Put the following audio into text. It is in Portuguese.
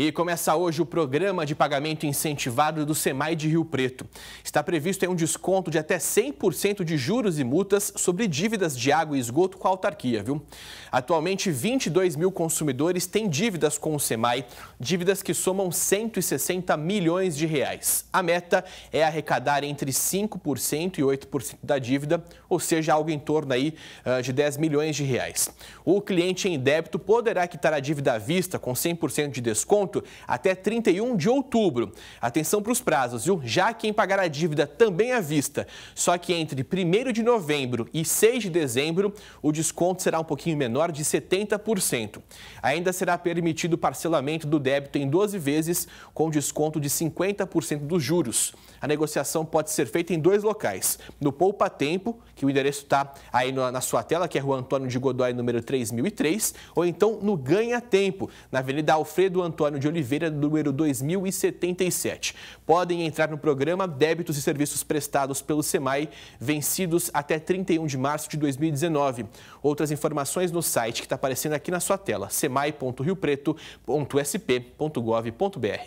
E começa hoje o programa de pagamento incentivado do SEMAI de Rio Preto. Está previsto um desconto de até 100% de juros e multas sobre dívidas de água e esgoto com a autarquia, viu? Atualmente, 22 mil consumidores têm dívidas com o SEMAI, dívidas que somam 160 milhões de reais. A meta é arrecadar entre 5% e 8% da dívida, ou seja, algo em torno aí ah, de 10 milhões de reais. O cliente em débito poderá quitar a dívida à vista com 100% de desconto desconto até 31 de outubro. Atenção para os prazos, viu? Já quem pagar a dívida também à vista, só que entre 1 de novembro e 6 de dezembro, o desconto será um pouquinho menor de 70%. Ainda será permitido o parcelamento do débito em 12 vezes, com desconto de 50% dos juros. A negociação pode ser feita em dois locais. No Poupa Tempo, que o endereço está aí na sua tela, que é Rua Antônio de Godoy, número 3003, ou então no Ganha Tempo, na Avenida Alfredo Antônio de Oliveira, número 2077. Podem entrar no programa débitos e serviços prestados pelo SEMAI, vencidos até 31 de março de 2019. Outras informações no site que está aparecendo aqui na sua tela, semai.riopreto.sp.gov.br.